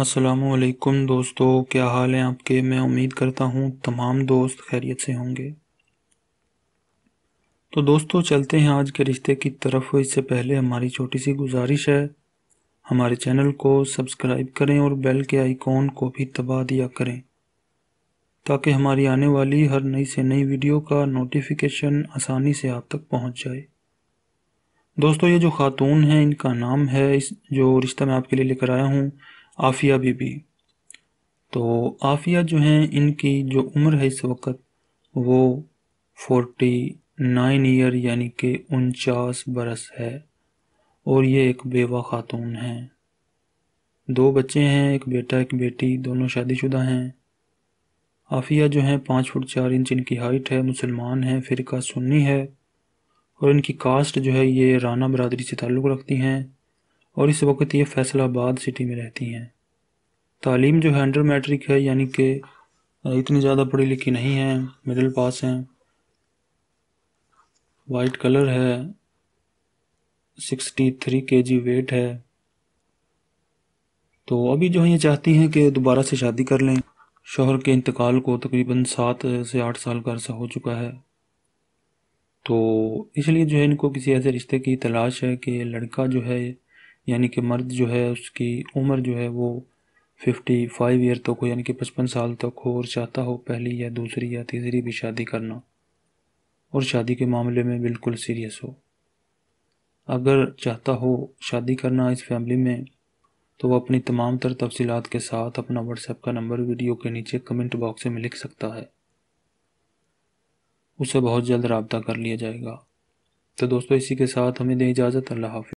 असलकुम दोस्तों क्या हाल हैं आपके मैं उम्मीद करता हूँ तमाम दोस्त खैरियत से होंगे तो दोस्तों चलते हैं आज के रिश्ते की तरफ इससे पहले हमारी छोटी सी गुजारिश है हमारे चैनल को सब्सक्राइब करें और बेल के आइकॉन को भी दबा दिया करें ताकि हमारी आने वाली हर नई से नई वीडियो का नोटिफिकेशन आसानी से आप तक पहुँच जाए दोस्तों ये जो खातून हैं इनका नाम है इस जो रिश्ता मैं आपके लिए लेकर आया हूँ आफ़िया बीबी तो आफ़िया जो हैं इनकी जो उम्र है इस वक्त वो फोर्टी नाइन ईयर यानी कि उनचास बरस है और ये एक बेवा ख़ातून हैं दो बच्चे हैं एक बेटा एक बेटी दोनों शादीशुदा हैं आफ़िया जो हैं पाँच फुट चार इंच इनकी हाइट है मुसलमान हैं फ़िरका सुन्नी है और इनकी कास्ट जो है ये राना बरदरी से ताल्लुक़ रखती हैं और इस वक्त ये फैसलाबाद सिटी में रहती हैं तालीम जो है अंडर मैट्रिक है यानी कि इतनी ज़्यादा पढ़ी लिखी नहीं है मिडिल पास हैं वाइट कलर है sixty three K G wait है तो अभी जो है ये चाहती हैं कि दोबारा से शादी कर लें शोहर के इंतकाल को तकरीबन सात से आठ साल का अरसा हो चुका है तो इसलिए जो है इनको किसी ऐसे रिश्ते की तलाश है कि लड़का जो है यानी कि मर्द जो है उसकी उम्र जो है वो फिफ्टी फाइव ईयर तक हो यानी कि पचपन साल तक हो और चाहता हो पहली या दूसरी या तीसरी भी शादी करना और शादी के मामले में बिल्कुल सीरियस हो अगर चाहता हो शादी करना इस फैमिली में तो वह अपनी तमाम तर तफसीत के साथ अपना व्हाट्सएप का नंबर वीडियो के नीचे कमेंट बॉक्स में लिख सकता है उसे बहुत जल्द रबता कर लिया जाएगा तो दोस्तों इसी के साथ हमें दें इजाज़त अल्लाह हाफि